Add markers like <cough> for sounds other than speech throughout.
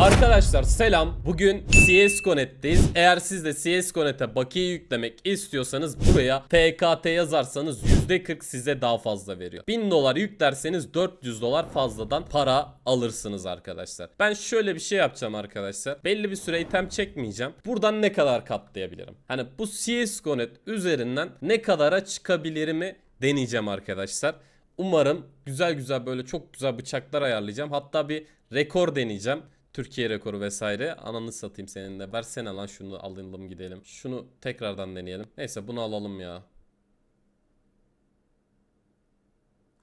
Arkadaşlar selam. Bugün CS.net'teyiz. Eğer siz de CS.net'e bakiye yüklemek istiyorsanız buraya PKT yazarsanız %40 size daha fazla veriyor. 1000 dolar yüklerseniz 400 dolar fazladan para alırsınız arkadaşlar. Ben şöyle bir şey yapacağım arkadaşlar. Belli bir süre item çekmeyeceğim. Buradan ne kadar katlayabilirim? Hani bu CS.net üzerinden ne kadara çıkabilirimi deneyeceğim arkadaşlar. Umarım güzel güzel böyle çok güzel bıçaklar ayarlayacağım. Hatta bir rekor deneyeceğim. Türkiye rekoru vesaire. Ananı satayım seninle. Versene lan şunu alalım gidelim. Şunu tekrardan deneyelim. Neyse bunu alalım ya.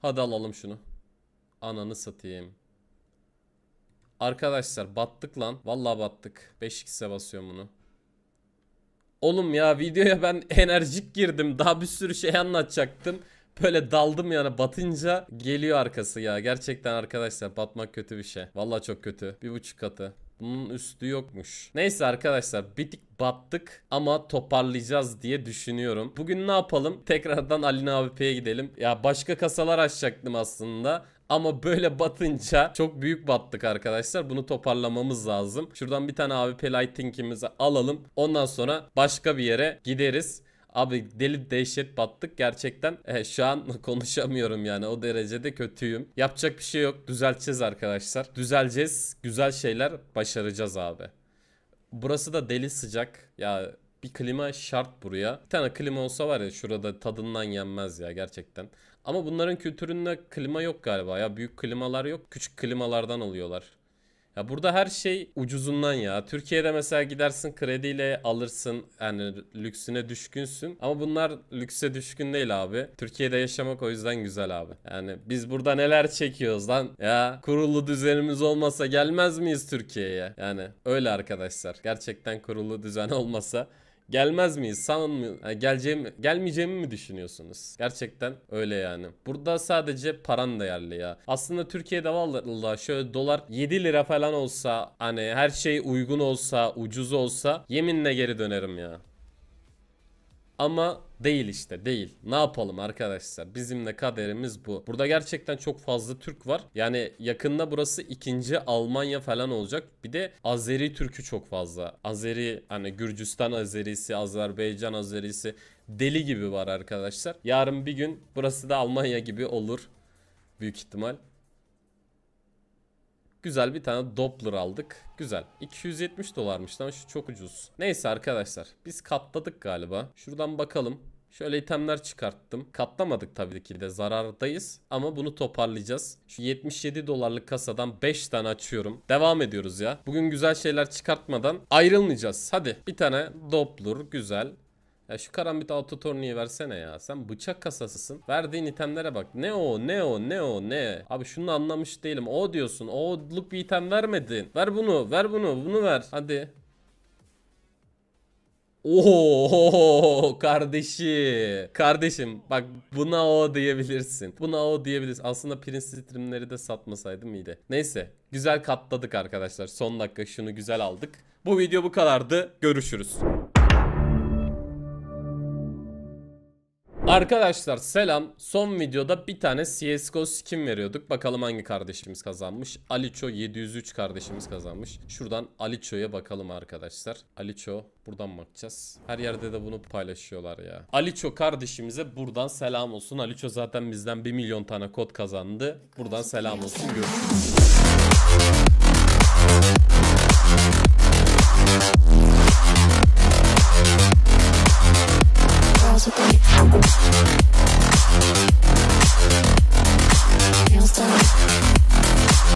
Hadi alalım şunu. Ananı satayım. Arkadaşlar battık lan. Vallahi battık. 5x'e basıyorum bunu. Oğlum ya videoya ben <laughs> enerjik girdim. Daha bir sürü şey anlatacaktım. Böyle daldım yani batınca geliyor arkası ya. Gerçekten arkadaşlar batmak kötü bir şey. Valla çok kötü. Bir buçuk katı. Bunun üstü yokmuş. Neyse arkadaşlar bitik battık ama toparlayacağız diye düşünüyorum. Bugün ne yapalım? Tekrardan Alina AWP'ye gidelim. Ya başka kasalar açacaktım aslında. Ama böyle batınca çok büyük battık arkadaşlar. Bunu toparlamamız lazım. Şuradan bir tane AWP Lighting'imizi alalım. Ondan sonra başka bir yere gideriz. Abi deli dehşet battık gerçekten. E, şu an <laughs> konuşamıyorum yani o derecede kötüyüm. Yapacak bir şey yok. Düzelteceğiz arkadaşlar. Düzeleceğiz. Güzel şeyler başaracağız abi. Burası da deli sıcak. Ya bir klima şart buraya. Bir tane klima olsa var ya şurada tadından yenmez ya gerçekten. Ama bunların kültüründe klima yok galiba ya. Büyük klimalar yok. Küçük klimalardan alıyorlar. Ya burada her şey ucuzundan ya. Türkiye'de mesela gidersin krediyle alırsın. Yani lüksüne düşkünsün. Ama bunlar lükse düşkün değil abi. Türkiye'de yaşamak o yüzden güzel abi. Yani biz burada neler çekiyoruz lan? Ya kurulu düzenimiz olmasa gelmez miyiz Türkiye'ye? Yani öyle arkadaşlar. Gerçekten kurulu düzen olmasa gelmez miyiz? Sanmıyor. Yani geleceğim, gelmeyeceğimi mi düşünüyorsunuz? Gerçekten öyle yani. Burada sadece paran değerli ya. Aslında Türkiye'de vallahi şöyle dolar 7 lira falan olsa hani her şey uygun olsa, ucuz olsa yeminle geri dönerim ya. Ama değil işte değil. Ne yapalım arkadaşlar? Bizim de kaderimiz bu. Burada gerçekten çok fazla Türk var. Yani yakında burası ikinci Almanya falan olacak. Bir de Azeri Türk'ü çok fazla. Azeri hani Gürcistan Azerisi, Azerbaycan Azerisi deli gibi var arkadaşlar. Yarın bir gün burası da Almanya gibi olur. Büyük ihtimal. Güzel bir tane Doppler aldık. Güzel. 270 dolarmış ama şu çok ucuz. Neyse arkadaşlar biz katladık galiba. Şuradan bakalım. Şöyle itemler çıkarttım. Katlamadık tabii ki de zarardayız ama bunu toparlayacağız. Şu 77 dolarlık kasadan 5 tane açıyorum. Devam ediyoruz ya. Bugün güzel şeyler çıkartmadan ayrılmayacağız. Hadi bir tane Doppler güzel. Ya şu karambit autotorniyi versene ya. Sen bıçak kasasısın. Verdiğin itemlere bak. Ne o ne o ne o ne. Abi şunu anlamış değilim. O diyorsun. O'luk bir item vermedin. Ver bunu ver bunu bunu ver. Hadi. Oo kardeşi. Kardeşim bak buna o diyebilirsin. Buna o diyebilirsin. Aslında Prince streamleri de satmasaydım iyiydi. Neyse güzel katladık arkadaşlar. Son dakika şunu güzel aldık. Bu video bu kadardı. Görüşürüz. Arkadaşlar selam. Son videoda bir tane CSGO skin veriyorduk. Bakalım hangi kardeşimiz kazanmış. Aliço 703 kardeşimiz kazanmış. Şuradan Aliço'ya bakalım arkadaşlar. Aliço buradan bakacağız. Her yerde de bunu paylaşıyorlar ya. Aliço kardeşimize buradan selam olsun. Aliço zaten bizden 1 milyon tane kod kazandı. Buradan selam olsun. Görüşürüz.